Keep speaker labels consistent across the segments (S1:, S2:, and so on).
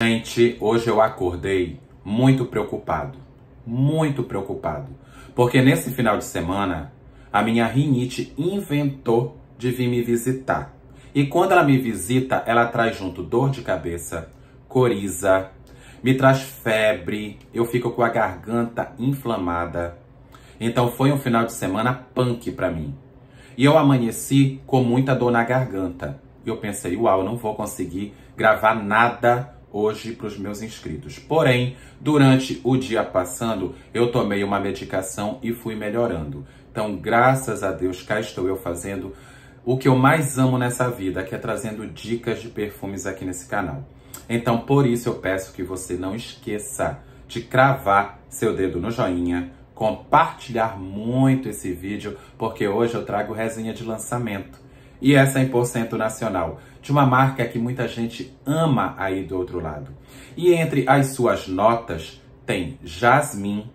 S1: Gente, hoje eu acordei muito preocupado, muito preocupado, porque nesse final de semana a minha rinite inventou de vir me visitar. E quando ela me visita, ela traz junto dor de cabeça, coriza, me traz febre, eu fico com a garganta inflamada. Então foi um final de semana punk para mim. E eu amanheci com muita dor na garganta. E eu pensei, uau, eu não vou conseguir gravar nada hoje para os meus inscritos. Porém, durante o dia passando, eu tomei uma medicação e fui melhorando. Então, graças a Deus, cá estou eu fazendo o que eu mais amo nessa vida, que é trazendo dicas de perfumes aqui nesse canal. Então, por isso eu peço que você não esqueça de cravar seu dedo no joinha, compartilhar muito esse vídeo, porque hoje eu trago resenha de lançamento e é 100% nacional, de uma marca que muita gente ama aí do outro lado. E entre as suas notas tem jasmim,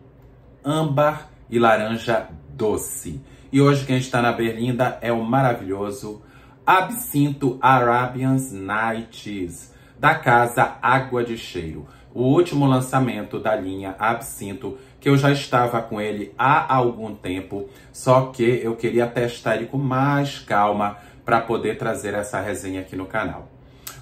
S1: âmbar e laranja doce. E hoje quem está na Berlinda é o maravilhoso Absinto Arabians Nights, da casa Água de Cheiro. O último lançamento da linha Absinto, que eu já estava com ele há algum tempo, só que eu queria testar ele com mais calma para poder trazer essa resenha aqui no canal.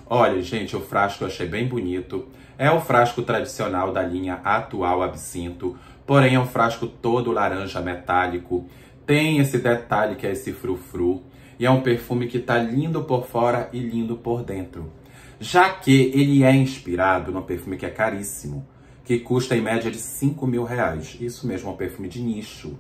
S1: Olha, gente, o frasco eu achei bem bonito. É o frasco tradicional da linha atual absinto, porém é um frasco todo laranja metálico. Tem esse detalhe que é esse frufru. E é um perfume que tá lindo por fora e lindo por dentro. Já que ele é inspirado num perfume que é caríssimo, que custa em média de 5 mil reais. Isso mesmo, é um perfume de nicho.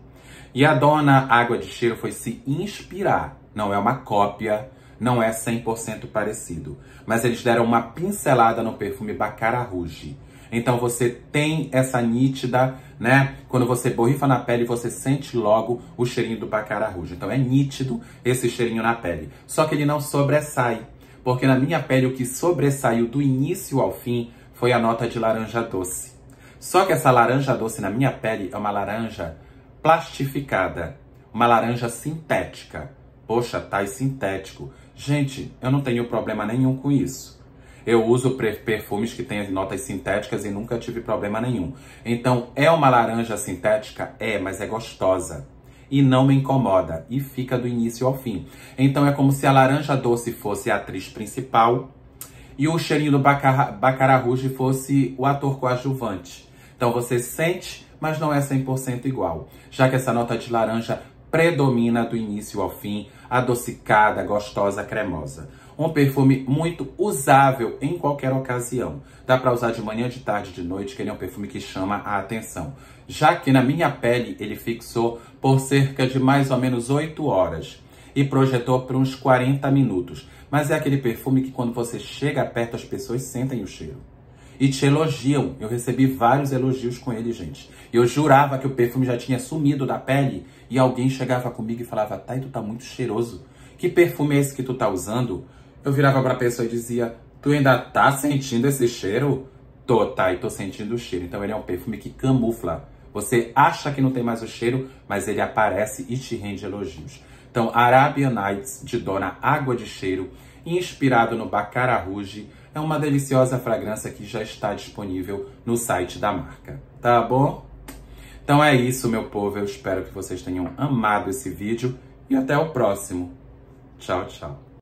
S1: E a dona Água de Cheiro foi se inspirar. Não é uma cópia, não é 100% parecido. Mas eles deram uma pincelada no perfume Bacara Rouge. Então você tem essa nítida, né? Quando você borrifa na pele, você sente logo o cheirinho do Bacara Rouge. Então é nítido esse cheirinho na pele. Só que ele não sobressai. Porque na minha pele o que sobressaiu do início ao fim foi a nota de laranja doce. Só que essa laranja doce na minha pele é uma laranja plastificada, uma laranja sintética. Poxa, tá sintético. Gente, eu não tenho problema nenhum com isso. Eu uso perfumes que têm notas sintéticas e nunca tive problema nenhum. Então, é uma laranja sintética? É, mas é gostosa. E não me incomoda. E fica do início ao fim. Então, é como se a laranja doce fosse a atriz principal e o cheirinho do bacará, bacará rouge fosse o ator coadjuvante. Então você sente, mas não é 100% igual, já que essa nota de laranja predomina do início ao fim, adocicada, gostosa, cremosa. Um perfume muito usável em qualquer ocasião. Dá para usar de manhã, de tarde, de noite, que ele é um perfume que chama a atenção. Já que na minha pele ele fixou por cerca de mais ou menos 8 horas e projetou por uns 40 minutos. Mas é aquele perfume que quando você chega perto as pessoas sentem o cheiro. E te elogiam. Eu recebi vários elogios com ele, gente. Eu jurava que o perfume já tinha sumido da pele e alguém chegava comigo e falava: "Tai, tu tá muito cheiroso. Que perfume é esse que tu tá usando?" Eu virava para a pessoa e dizia: "Tu ainda tá sentindo esse cheiro?" Tô, tá, e tô sentindo o cheiro. Então ele é um perfume que camufla você acha que não tem mais o cheiro, mas ele aparece e te rende elogios. Então, Arabian Nights, de Dona Água de Cheiro, inspirado no Baccarat Rouge, é uma deliciosa fragrância que já está disponível no site da marca, tá bom? Então é isso, meu povo. Eu espero que vocês tenham amado esse vídeo e até o próximo. Tchau, tchau.